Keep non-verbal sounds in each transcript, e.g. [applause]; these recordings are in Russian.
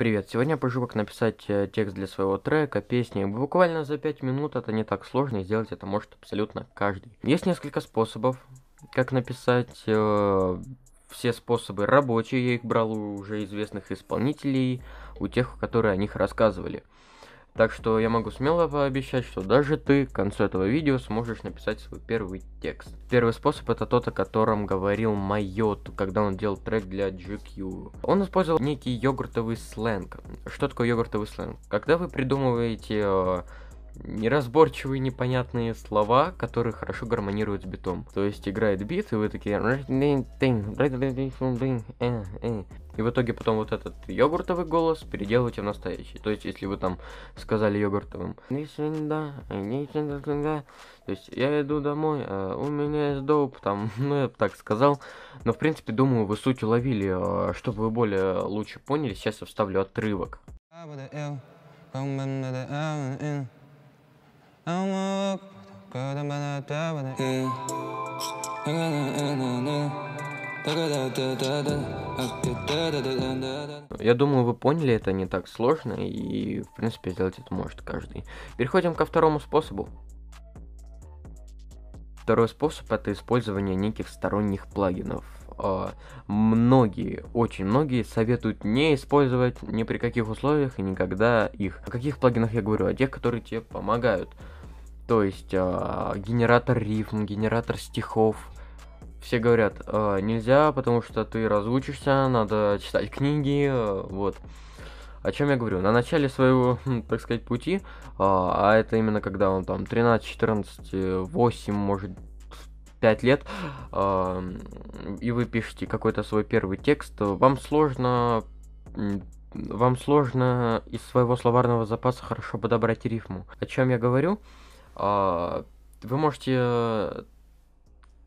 Привет, сегодня я прошу как написать э, текст для своего трека, песни. Буквально за 5 минут это не так сложно, и сделать это может абсолютно каждый. Есть несколько способов, как написать. Э, все способы рабочие, я их брал у уже известных исполнителей, у тех, которые о них рассказывали. Так что я могу смело пообещать, что даже ты к концу этого видео сможешь написать свой первый текст. Первый способ это тот, о котором говорил Майот, когда он делал трек для GQ. Он использовал некий йогуртовый сленг. Что такое йогуртовый сленг? Когда вы придумываете э, неразборчивые непонятные слова, которые хорошо гармонируют с битом. То есть играет бит, и вы такие... И в итоге потом вот этот йогуртовый голос переделываете в настоящий. То есть, если вы там сказали йогуртовым... То есть, я иду домой, а у меня есть доп, там, [laughs] ну, я так сказал. Но, в принципе, думаю, вы суть уловили. А, чтобы вы более лучше поняли, сейчас я вставлю отрывок. А, я думаю, вы поняли, это не так сложно, и, в принципе, сделать это может каждый. Переходим ко второму способу. Второй способ – это использование неких сторонних плагинов – э, многие, очень многие советуют не использовать ни при каких условиях и никогда их. О каких плагинах я говорю? О тех, которые тебе помогают. То есть э, генератор рифм, генератор стихов. Все говорят, э, нельзя, потому что ты разучишься, надо читать книги, э, вот. О чем я говорю? На начале своего, хм, так сказать, пути, а это именно когда он там 13, 14, 8, может 5 лет, э, и вы пишете какой-то свой первый текст, вам сложно вам сложно из своего словарного запаса хорошо подобрать рифму. О чем я говорю? А, вы можете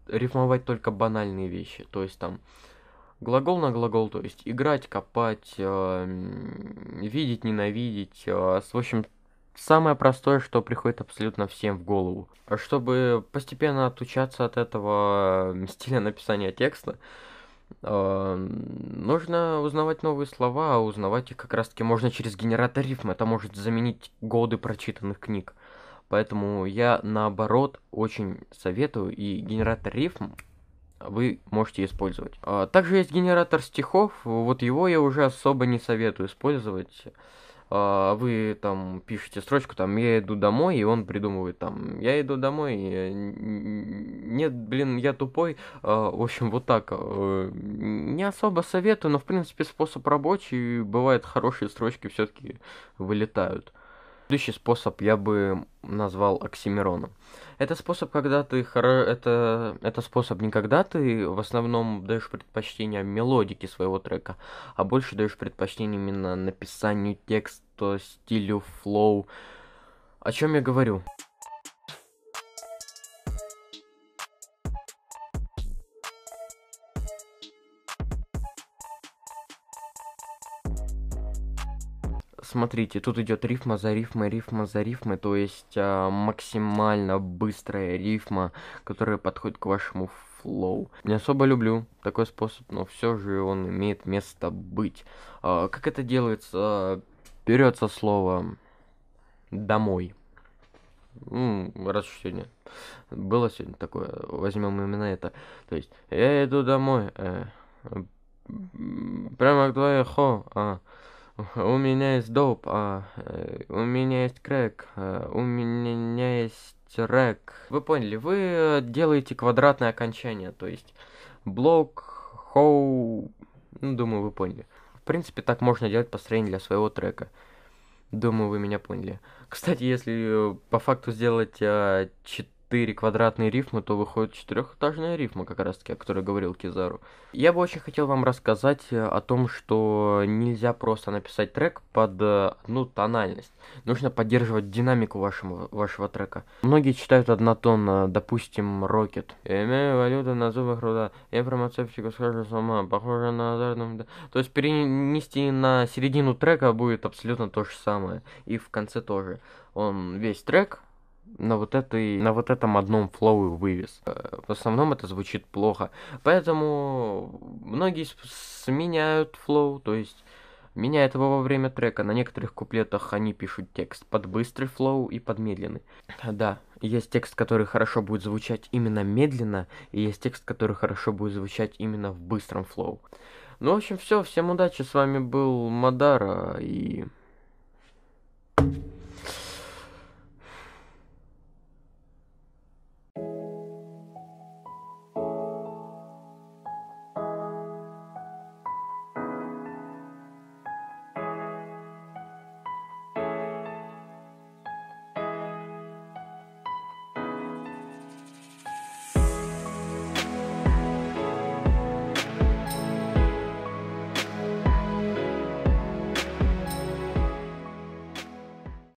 рифмовать только банальные вещи, то есть там глагол на глагол, то есть играть, копать, видеть, ненавидеть, э, в общем самое простое, что приходит абсолютно всем в голову. Чтобы постепенно отучаться от этого э, [laughs] стиля написания текста, э, нужно узнавать новые слова, а узнавать их как раз-таки можно через генератор рифм. Это может заменить годы прочитанных книг. Поэтому я, наоборот, очень советую, и генератор рифм вы можете использовать. А также есть генератор стихов, вот его я уже особо не советую использовать. А, вы там пишете строчку, там, я иду домой, и он придумывает там, я иду домой, нет, блин, я тупой, а, в общем, вот так, э, не особо советую, но, в принципе, способ рабочий, бывает, хорошие строчки все-таки вылетают. Следующий способ я бы назвал оксимироном. Это способ, когда ты хоро... это... это способ не когда ты в основном даешь предпочтение мелодике своего трека, а больше даешь предпочтение именно написанию текста, стилю, флоу. О чем я говорю? смотрите, тут идет рифма за рифмой, рифма за рифмой, то есть а, максимально быстрая рифма, которая подходит к вашему флоу. Не особо люблю такой способ, но все же он имеет место быть. А, как это делается? Берется слово домой. Ну, раз уж сегодня было сегодня такое, возьмем именно это. То есть, я иду домой, э, прямо к твоей хо, а, у меня есть доп, а, э, у меня есть крэк, а, у меня есть рэк. Вы поняли, вы э, делаете квадратное окончание, то есть блок, хоу, ну, думаю, вы поняли. В принципе, так можно делать построение для своего трека. Думаю, вы меня поняли. Кстати, если э, по факту сделать 4 а, четыре квадратные рифмы, то выходит четырехэтажная рифма, как раз таки, о которой говорил Кизару. Я бы очень хотел вам рассказать э, о том, что нельзя просто написать трек под э, одну тональность. Нужно поддерживать динамику вашему, вашего трека. Многие читают однотонно, допустим, Рокет. Я имею валюту на зубах руда, я фармацевтику схожу с ума, похоже на азартном... То есть перенести на середину трека будет абсолютно то же самое. И в конце тоже. Он весь трек на вот этой, на вот этом одном флоу вывез. Э, в основном это звучит плохо. Поэтому многие сменяют флоу, то есть меняют его во время трека. На некоторых куплетах они пишут текст под быстрый флоу и под медленный. Да, есть текст, который хорошо будет звучать именно медленно, и есть текст, который хорошо будет звучать именно в быстром флоу. Ну, в общем, все, всем удачи, с вами был Мадара, и... thank you